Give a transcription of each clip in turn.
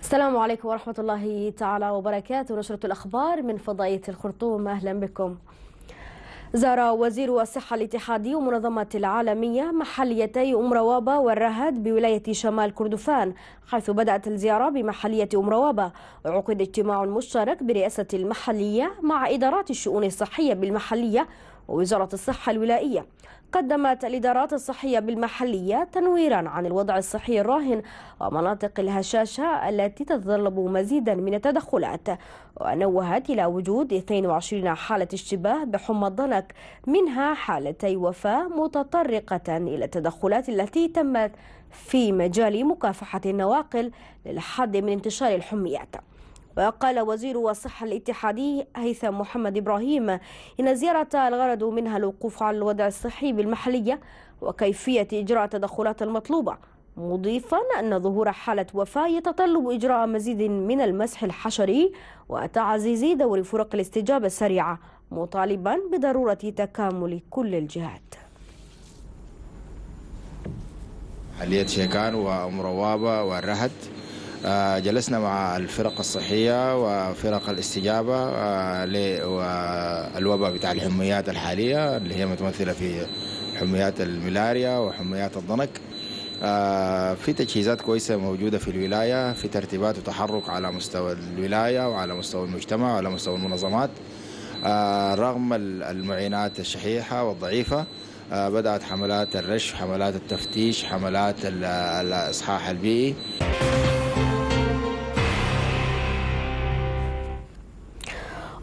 السلام عليكم ورحمة الله تعالى وبركاته نشرة الأخبار من فضائية الخرطوم أهلا بكم زار وزير الصحة الاتحادي ومنظمة العالمية محليتي أم روابة والرهد بولاية شمال كردفان حيث بدأت الزيارة بمحلية أم روابة وعقد اجتماع مشترك برئاسة المحلية مع إدارات الشؤون الصحية بالمحلية ووزارة الصحة الولائية قدمت الإدارات الصحية بالمحلية تنويرا عن الوضع الصحي الراهن ومناطق الهشاشة التي تتطلب مزيدا من التدخلات ونوهت إلى وجود 22 حالة اشتباه بحمى الضنك منها حالتي وفاة متطرقة إلى التدخلات التي تمت في مجال مكافحة النواقل للحد من انتشار الحميات وقال وزير الصحة الاتحادي هيثم محمد إبراهيم إن زيارة الغرض منها الوقوف على الوضع الصحي بالمحلية وكيفية إجراء التدخلات المطلوبة مضيفا أن ظهور حالة وفاة يتطلب إجراء مزيد من المسح الحشري وتعزيز دور فرق الاستجابة السريعة مطالبا بضرورة تكامل كل الجهات حالية شيكان وأم روابة والرهد آه، جلسنا مع الفرق الصحية وفرق الاستجابة آه، للوباء بتاع الحميات الحالية اللي هي متمثلة في حميات الملاريا وحميات الضنك آه، في تجهيزات كويسة موجودة في الولاية في ترتيبات وتحرك على مستوى الولاية وعلى مستوى المجتمع وعلى مستوى المنظمات رغم المعينات الشحيحة والضعيفة بدأت حملات الرش حملات التفتيش حملات الإصحاح البيئي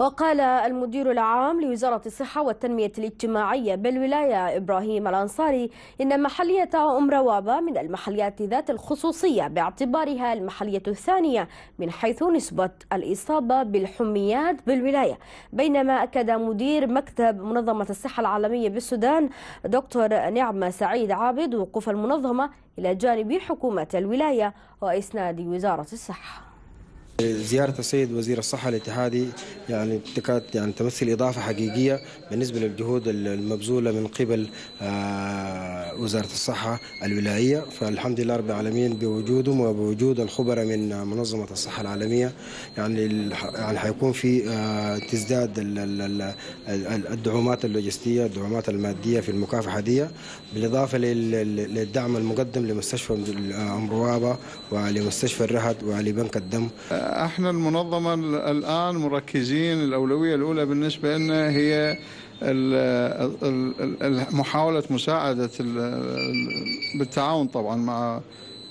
وقال المدير العام لوزارة الصحة والتنمية الاجتماعية بالولاية إبراهيم الأنصاري إن محلية أم روابة من المحليات ذات الخصوصية باعتبارها المحلية الثانية من حيث نسبة الإصابة بالحميات بالولاية بينما أكد مدير مكتب منظمة الصحة العالمية بالسودان دكتور نعمة سعيد عابد وقوف المنظمة إلى جانب حكومة الولاية وإسناد وزارة الصحة زيارة السيد وزير الصحة الاتحادي يعني تكاد يعني تمثل إضافة حقيقية بالنسبة للجهود المبذولة من قبل آه، وزارة الصحة الولاية فالحمد لله رب العالمين بوجودهم وبوجود الخبراء من منظمة الصحة العالمية يعني يعني حيكون في آه، تزداد الدعومات اللوجستية الدعومات المادية في المكافحة دي بالإضافة للدعم المقدم لمستشفى أمروابة ولمستشفى الرهد ولبنك الدم آه، احنا المنظمة الآن مركزين الأولوية الأولى بالنسبة لنا هي محاولة مساعدة بالتعاون طبعا مع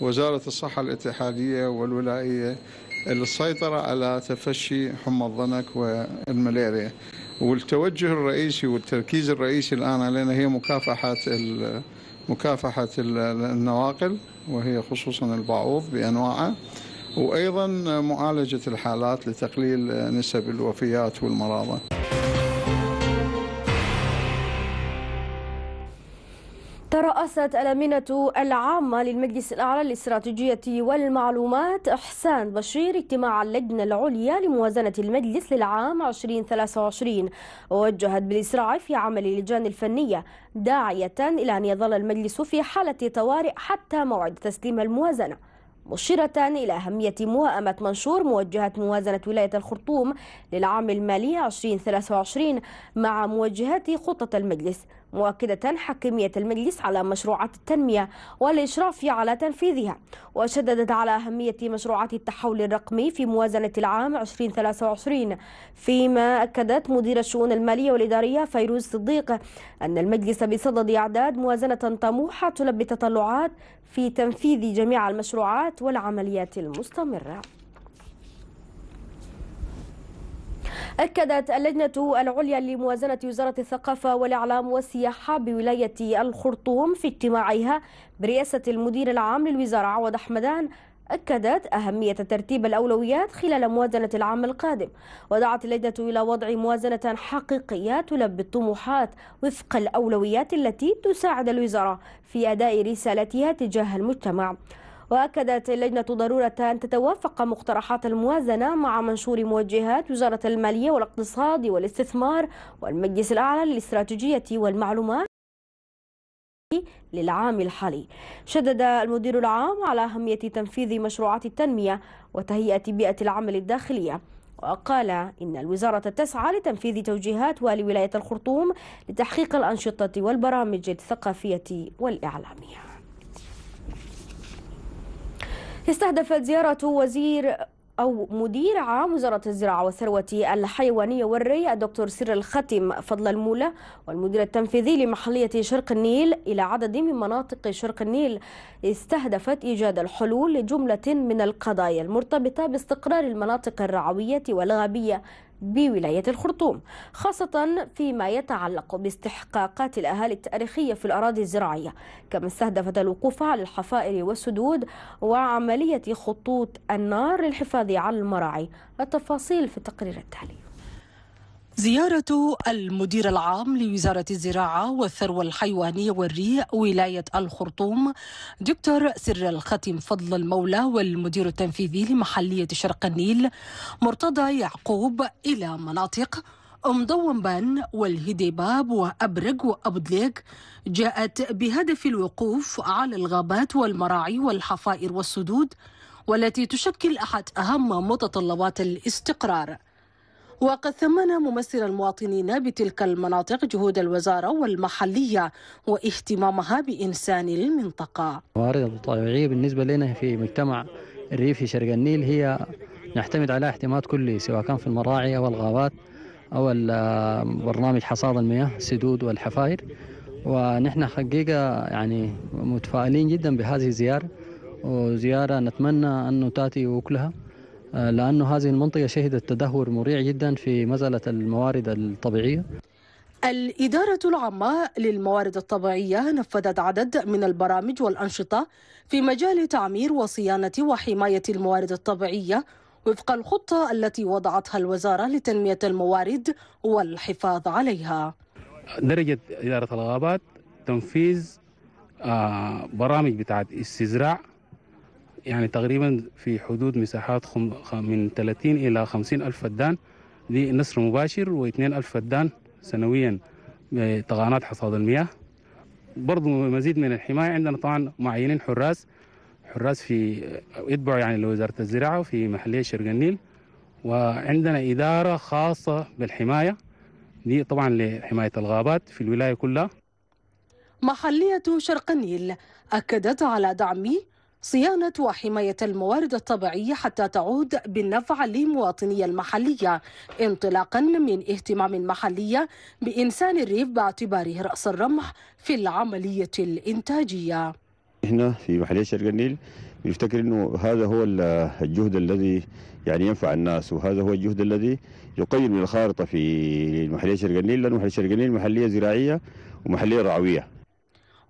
وزارة الصحة الاتحادية والولائية للسيطرة على تفشي حمى الضنك والملاريا والتوجه الرئيسي والتركيز الرئيسي الآن علينا هي مكافحة مكافحة النواقل وهي خصوصا البعوض بانواعه وأيضا معالجة الحالات لتقليل نسب الوفيات والمرضى ترأست الأمينة العامة للمجلس الأعلى للاستراتيجية والمعلومات إحسان بشير اجتماع اللجنة العليا لموازنة المجلس للعام 2023 ووجهت بالإسراع في عمل اللجان الفنية داعية إلى أن يظل المجلس في حالة طوارئ حتى موعد تسليم الموازنة مشيرة إلى أهمية موائمة منشور موجهة موازنة ولاية الخرطوم للعام المالي 2023 مع موجهات خطة المجلس مؤكدة حكمية المجلس على مشروعات التنمية والإشراف على تنفيذها وشددت على أهمية مشروعات التحول الرقمي في موازنة العام 2023 فيما أكدت مدير الشؤون المالية والإدارية فيروز صديق أن المجلس بصدد إعداد موازنة طموحة تلبي تطلعات في تنفيذ جميع المشروعات والعمليات المستمرة أكدت اللجنة العليا لموازنة وزارة الثقافة والإعلام والسياحة بولاية الخرطوم في اجتماعها برئاسة المدير العام للوزارة عوض حمدان أكدت أهمية ترتيب الأولويات خلال موازنة العام القادم ودعت اللجنة إلى وضع موازنة حقيقية تلبي الطموحات وفق الأولويات التي تساعد الوزارة في أداء رسالتها تجاه المجتمع وأكدت اللجنة ضرورة أن تتوافق مقترحات الموازنة مع منشور موجهات وزارة المالية والاقتصاد والاستثمار والمجلس الأعلى للاستراتيجية والمعلومات للعام الحالي شدد المدير العام على أهمية تنفيذ مشروعات التنمية وتهيئة بيئة العمل الداخلية وقال إن الوزارة تسعى لتنفيذ توجيهات والي ولاية الخرطوم لتحقيق الأنشطة والبرامج الثقافية والإعلامية استهدفت زيارة وزير أو مدير عام وزارة الزراعة والثروة الحيوانية والري الدكتور سر الختم فضل المولى والمدير التنفيذي لمحلية شرق النيل إلى عدد من مناطق شرق النيل استهدفت إيجاد الحلول لجملة من القضايا المرتبطة باستقرار المناطق الرعوية والغابية بولاية الخرطوم خاصة فيما يتعلق باستحقاقات الأهالي التاريخية في الأراضي الزراعية كما استهدفت الوقوف على الحفائر والسدود وعملية خطوط النار للحفاظ على المراعي التفاصيل في التقرير التالي زيارة المدير العام لوزارة الزراعة والثروة الحيوانية والري ولاية الخرطوم دكتور سر الختم فضل المولى والمدير التنفيذي لمحلية شرق النيل مرتضى يعقوب إلى مناطق أم دومبان والهديباب وأبرق وأبدليك جاءت بهدف الوقوف على الغابات والمراعي والحفائر والسدود والتي تشكل أحد أهم متطلبات الاستقرار وقد ثمن ممثل المواطنين بتلك المناطق جهود الوزارة والمحلية واهتمامها بإنسان المنطقة الموارد الطبيعية بالنسبة لنا في مجتمع الريفي شرق النيل هي نعتمد على اعتماد كلي سواء كان في المراعي أو الغابات أو برنامج حصاد المياه سدود والحفاير ونحن حقيقة يعني متفائلين جدا بهذه الزيارة وزيارة نتمنى أنه تأتي وكلها آه، لأن هذه المنطقة شهدت تدهور مريع جدا في مزلة الموارد الطبيعية الإدارة العامة للموارد الطبيعية نفذت عدد من البرامج والأنشطة في مجال تعمير وصيانة وحماية الموارد الطبيعية وفق الخطة التي وضعتها الوزارة لتنمية الموارد والحفاظ عليها درجة إدارة الغابات تنفيذ آه، برامج بتاعت استزراع يعني تقريبا في حدود مساحات خم... من 30 إلى 50 ألف فدان لنسر مباشر و2 ألف فدان سنويا بطغانات آه، حصاد المياه برضو مزيد من الحماية عندنا طبعا معينين حراس حراس في آه، يتبعوا يعني لوزارة الزراعة في محلية شرق النيل وعندنا إدارة خاصة بالحماية دي طبعا لحماية الغابات في الولاية كلها محلية شرق النيل أكدت على دعم صيانة وحماية الموارد الطبيعية حتى تعود بالنفع لمواطني المحلية انطلاقا من اهتمام محلية بإنسان الريف باعتباره رأس الرمح في العملية الإنتاجية احنا في محلية شرق النيل بنفتكر انه هذا هو الجهد الذي يعني ينفع الناس وهذا هو الجهد الذي يقيم الخارطه في محليه شرق النيل لانه محليه شرق النيل محليه زراعيه ومحليه رعويه.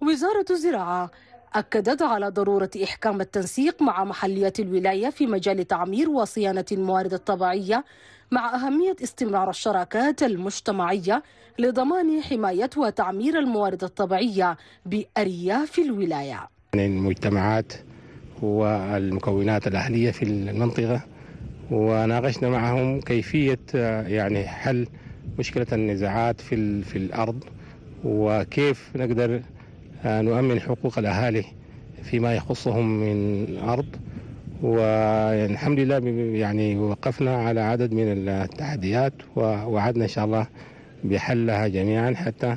وزاره الزراعه أكدت على ضرورة إحكام التنسيق مع محليات الولاية في مجال تعمير وصيانة الموارد الطبيعية مع أهمية استمرار الشراكات المجتمعية لضمان حماية وتعمير الموارد الطبيعية بأرياف الولاية يعني المجتمعات والمكونات الأهلية في المنطقة وناقشنا معهم كيفية يعني حل مشكلة النزاعات في, في الأرض وكيف نقدر آه، نؤمن حقوق الأهالي فيما يخصهم من أرض والحمد لله يعني وقفنا على عدد من التحديات ووعدنا إن شاء الله بحلها جميعا حتى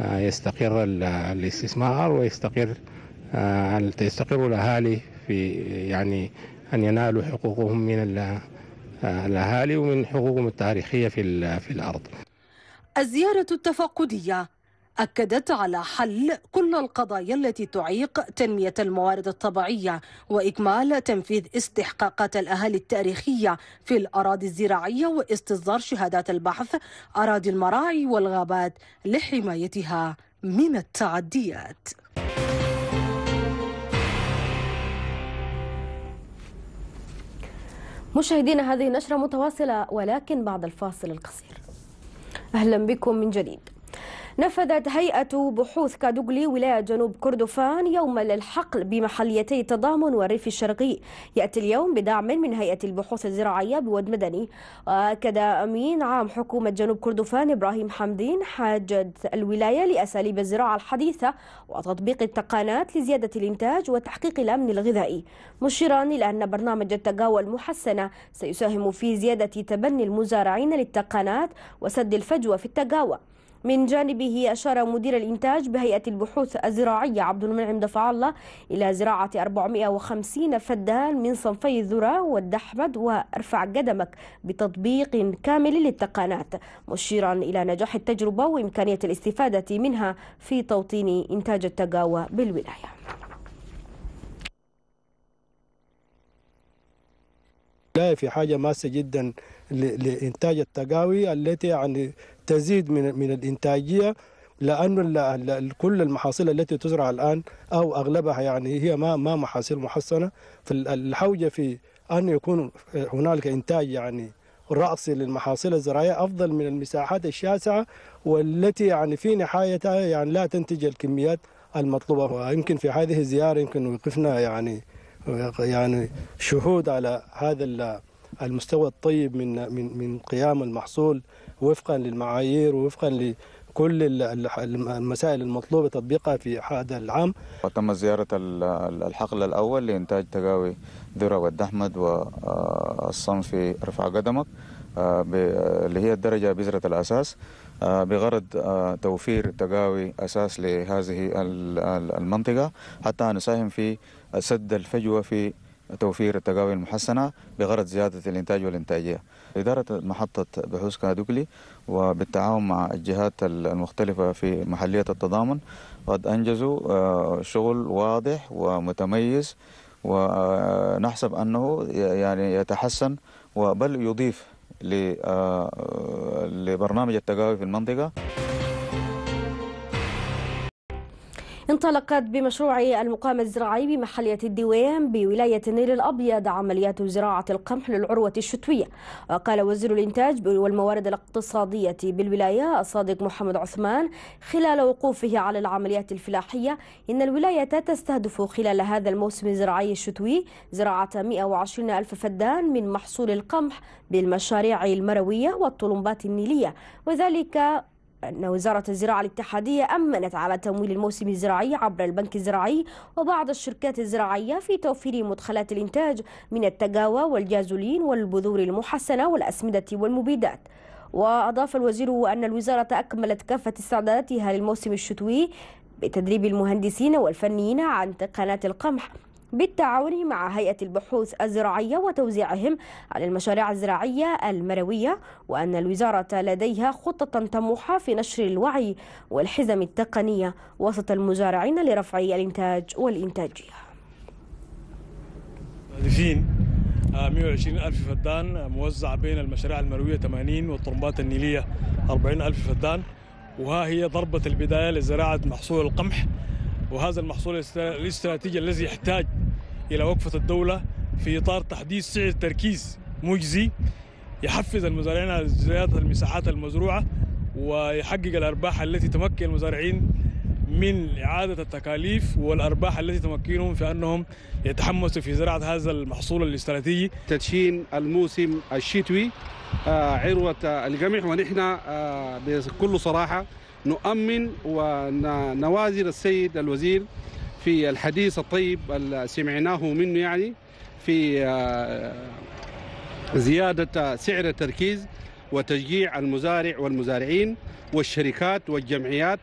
آه، يستقر الاستثمار ويستقر تستقر آه، الأهالي في يعني أن ينالوا حقوقهم من الأهالي ومن حقوقهم التاريخية في, في الأرض الزيارة التفقدية أكدت على حل كل القضايا التي تعيق تنمية الموارد الطبيعية وإكمال تنفيذ استحقاقات الأهالي التاريخية في الأراضي الزراعية واستصدار شهادات البحث أراضي المراعي والغابات لحمايتها من التعديات مشاهدينا هذه النشرة متواصلة ولكن بعد الفاصل القصير أهلا بكم من جديد نفذت هيئة بحوث كادوغلي ولاية جنوب كردفان يوما للحقل بمحليتي التضامن والريف الشرقي يأتي اليوم بدعم من هيئة البحوث الزراعية بود مدني وأكد أمين عام حكومة جنوب كردفان إبراهيم حمدين حاجة الولاية لأساليب الزراعة الحديثة وتطبيق التقانات لزيادة الإنتاج وتحقيق الأمن الغذائي مشيرا إلى أن برنامج التقاوى المحسنة سيساهم في زيادة تبني المزارعين للتقانات وسد الفجوة في التقاوى من جانبه أشار مدير الإنتاج بهيئة البحوث الزراعية عبد المنعم دفع الله إلى زراعة 450 فدان من صنفي الذرة والدحمد وارفع قدمك بتطبيق كامل للتقانات مشيرا إلى نجاح التجربة وإمكانية الاستفادة منها في توطين إنتاج التقاوى بالولاية لا في حاجة ماسة جدا لإنتاج التقاوي التي يعني تزيد من من الانتاجيه لانه كل المحاصيل التي تزرع الان او اغلبها يعني هي ما ما محاصيل محصنه فالحوجه في ان يكون هنالك انتاج يعني رأسي للمحاصيل الزراعية أفضل من المساحات الشاسعة والتي يعني في نهايتها يعني لا تنتج الكميات المطلوبة ويمكن في هذه الزيارة يمكن وقفنا يعني يعني شهود على هذا المستوى الطيب من من من قيام المحصول وفقا للمعايير ووفقا لكل المسائل المطلوبه تطبيقها في هذا العام. وتم زياره الحقل الاول لانتاج تقاوي ذره ود احمد والصنف رفع قدمك آه، اللي هي الدرجه بذره الاساس آه، بغرض آه، توفير تقاوي أساس لهذه المنطقة حتى نساهم في سد الفجوة في توفير التقاوي المحسنة بغرض زيادة الإنتاج والإنتاجية إدارة محطة بحوث كادوكلي وبالتعاون مع الجهات المختلفة في محلية التضامن قد أنجزوا آه، شغل واضح ومتميز ونحسب أنه يعني يتحسن وبل يضيف آه، لبرنامج التقاوي في المنطقة انطلقت بمشروع المقام الزراعي بمحلية الديوان بولاية النيل الأبيض عمليات زراعة القمح للعروة الشتوية وقال وزير الإنتاج والموارد الاقتصادية بالولاية الصادق محمد عثمان خلال وقوفه على العمليات الفلاحية إن الولاية تستهدف خلال هذا الموسم الزراعي الشتوي زراعة 120 ألف فدان من محصول القمح بالمشاريع المروية والطلمبات النيلية وذلك أن وزارة الزراعة الاتحادية أمنت على تمويل الموسم الزراعي عبر البنك الزراعي وبعض الشركات الزراعية في توفير مدخلات الإنتاج من التجاوى والجازولين والبذور المحسنة والأسمدة والمبيدات وأضاف الوزير أن الوزارة أكملت كافة استعداداتها للموسم الشتوي بتدريب المهندسين والفنيين عن تقنيات القمح بالتعاون مع هيئة البحوث الزراعية وتوزيعهم على المشاريع الزراعية المروية وأن الوزارة لديها خطة طموحة في نشر الوعي والحزم التقنية وسط المزارعين لرفع الإنتاج والإنتاجية آه، مستهدفين 120 ألف فدان آه، موزع بين المشاريع المروية 80 والطرمبات النيلية 40 ألف فدان وها هي ضربة البداية لزراعة محصول القمح وهذا المحصول الاستراتيجي الذي يحتاج إلى وقفة الدولة في إطار تحديث سعر تركيز مجزي يحفز المزارعين على زيادة المساحات المزروعة ويحقق الأرباح التي تمكن المزارعين من إعادة التكاليف والأرباح التي تمكنهم في أنهم يتحمسوا في زراعة هذا المحصول الاستراتيجي تدشين الموسم الشتوي آه، عروة القمح ونحن آه، بكل صراحة نؤمن ونوازن السيد الوزير في الحديث الطيب اللي سمعناه منه يعني في آه، زيادة سعر التركيز وتشجيع المزارع والمزارعين والشركات والجمعيات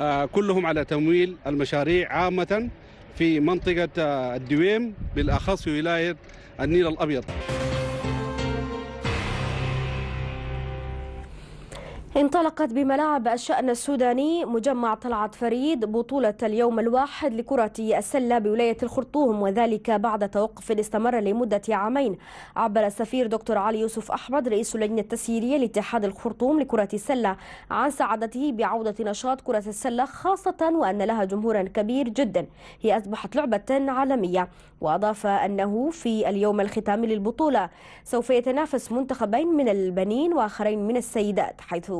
آه، كلهم على تمويل المشاريع عامة في منطقة آه، الدويم بالأخص ولاية النيل الأبيض انطلقت بملاعب الشأن السوداني مجمع طلعت فريد بطولة اليوم الواحد لكرة السلة بولاية الخرطوم وذلك بعد توقف استمر لمدة عامين عبر السفير دكتور علي يوسف أحمد رئيس اللجنة التسييرية لاتحاد الخرطوم لكرة السلة عن سعادته بعودة نشاط كرة السلة خاصة وأن لها جمهورا كبير جدا هي أصبحت لعبة عالمية وأضاف أنه في اليوم الختامي للبطولة سوف يتنافس منتخبين من البنين وآخرين من السيدات حيث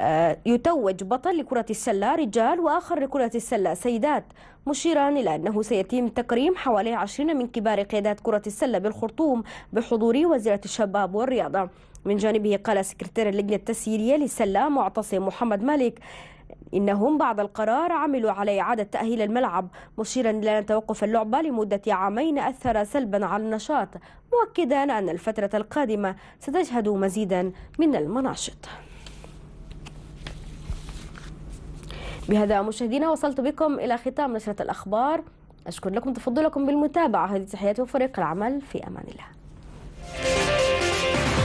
آه، يتوج بطل لكرة السلة رجال وآخر لكرة السلة سيدات مشيرا إلى أنه سيتم تكريم حوالي 20 من كبار قيادات كرة السلة بالخرطوم بحضور وزيرة الشباب والرياضة من جانبه قال سكرتير اللجنة التسييرية للسلة معتصم محمد مالك إنهم بعد القرار عملوا على إعادة تأهيل الملعب مشيرا إلى أن توقف اللعبة لمدة عامين أثر سلبا على النشاط مؤكدا أن الفترة القادمة ستشهد مزيدا من المناشط بهذا مشاهدينا وصلت بكم إلى ختام نشرة الأخبار أشكر لكم تفضلكم بالمتابعة هذه تحيات وفريق العمل في أمان الله